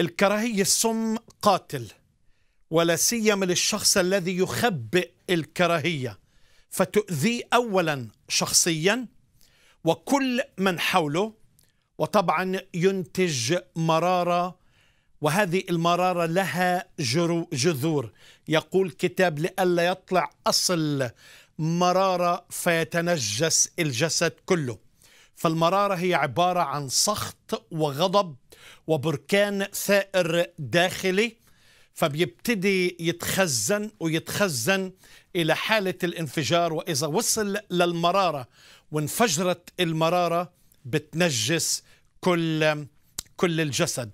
الكراهية سم قاتل ولا سيما للشخص الذي يخبئ الكراهية فتؤذيه أولا شخصيا وكل من حوله وطبعا ينتج مرارة وهذه المرارة لها جذور يقول كتاب لئلا يطلع أصل مرارة فيتنجس الجسد كله فالمرارة هي عبارة عن سخط وغضب وبركان ثائر داخلي فبيبتدي يتخزن ويتخزن إلى حالة الانفجار وإذا وصل للمرارة وانفجرت المرارة بتنجس كل كل الجسد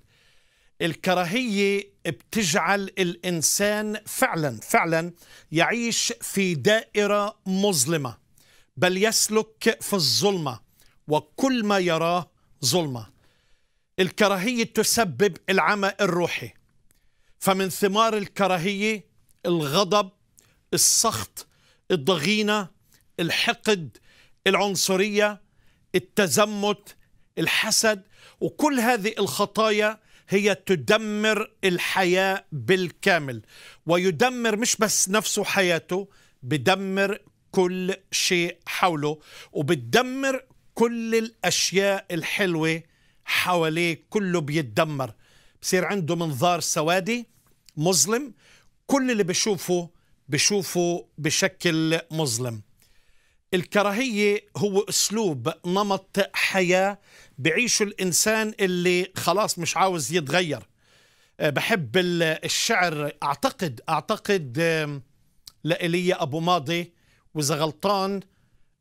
الكراهية بتجعل الإنسان فعلا فعلا يعيش في دائرة مظلمة بل يسلك في الظلمة وكل ما يراه ظلمة الكراهية تسبب العمى الروحي فمن ثمار الكراهية الغضب السخط الضغينة الحقد العنصرية التزمت الحسد وكل هذه الخطايا هي تدمر الحياة بالكامل ويدمر مش بس نفسه حياته بدمر كل شيء حوله وبتدمر كل الأشياء الحلوة حواليه كله بيتدمر بصير عنده منظار سوادي مظلم كل اللي بشوفه بشوفه بشكل مظلم الكراهية هو أسلوب نمط حياة بعيشه الإنسان اللي خلاص مش عاوز يتغير أه، بحب الشعر أعتقد أعتقد لإيليا أبو ماضي وإذا غلطان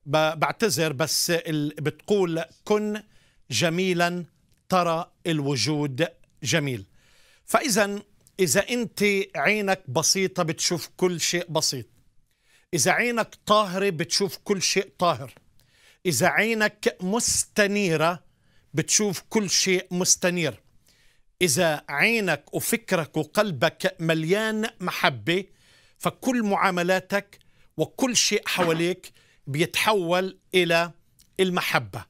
بعتذر بس بتقول كن جميلا ترى الوجود جميل فإذا إذا أنت عينك بسيطة بتشوف كل شيء بسيط إذا عينك طاهرة بتشوف كل شيء طاهر إذا عينك مستنيرة بتشوف كل شيء مستنير إذا عينك وفكرك وقلبك مليان محبة فكل معاملاتك وكل شيء حواليك بيتحول إلى المحبة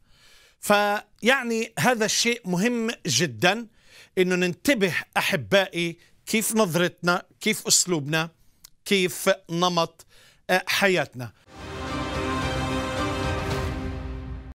فيعني هذا الشيء مهم جدا أنه ننتبه أحبائي كيف نظرتنا كيف أسلوبنا كيف نمط آه، حياتنا